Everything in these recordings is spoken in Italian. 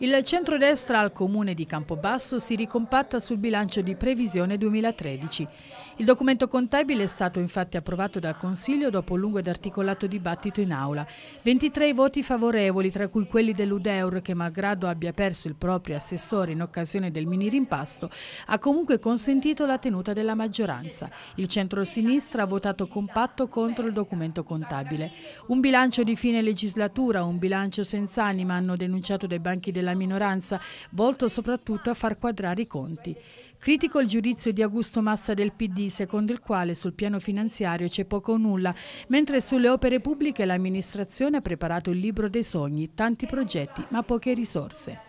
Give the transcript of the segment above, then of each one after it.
Il centrodestra al comune di Campobasso si ricompatta sul bilancio di previsione 2013. Il documento contabile è stato infatti approvato dal Consiglio dopo un lungo ed articolato dibattito in aula. 23 voti favorevoli, tra cui quelli dell'Udeur che malgrado abbia perso il proprio assessore in occasione del mini rimpasto, ha comunque consentito la tenuta della maggioranza. Il centro-sinistra ha votato compatto contro il documento contabile. Un bilancio di fine legislatura, un bilancio senza anima, hanno denunciato dai banchi della della minoranza, volto soprattutto a far quadrare i conti. Critico il giudizio di Augusto Massa del PD, secondo il quale sul piano finanziario c'è poco o nulla, mentre sulle opere pubbliche l'amministrazione ha preparato il libro dei sogni, tanti progetti ma poche risorse.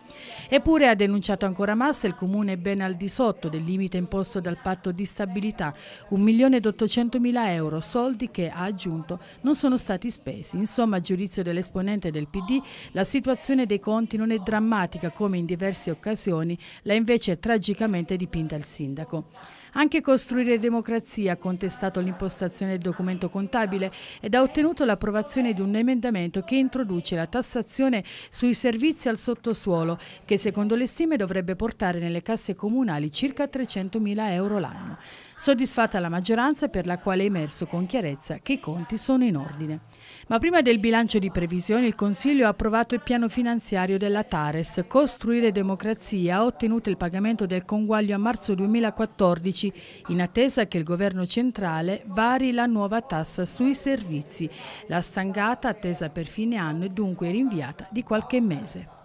Eppure, ha denunciato ancora Massa, il Comune è ben al di sotto del limite imposto dal patto di stabilità, 1.800.000 euro, soldi che, ha aggiunto, non sono stati spesi. Insomma, a giudizio dell'esponente del PD, la situazione dei conti non è drammatica come in diverse occasioni, l'ha invece tragicamente dipinta il sindaco. Anche Costruire Democrazia ha contestato l'impostazione del documento contabile ed ha ottenuto l'approvazione di un emendamento che introduce la tassazione sui servizi al sottosuolo che secondo le stime dovrebbe portare nelle casse comunali circa 300 mila euro l'anno. Soddisfatta la maggioranza per la quale è emerso con chiarezza che i conti sono in ordine. Ma prima del bilancio di previsione il Consiglio ha approvato il piano finanziario della Tares, Costruire Democrazia, ha ottenuto il pagamento del conguaglio a marzo 2014 in attesa che il governo centrale vari la nuova tassa sui servizi. La stangata attesa per fine anno è dunque rinviata di qualche mese.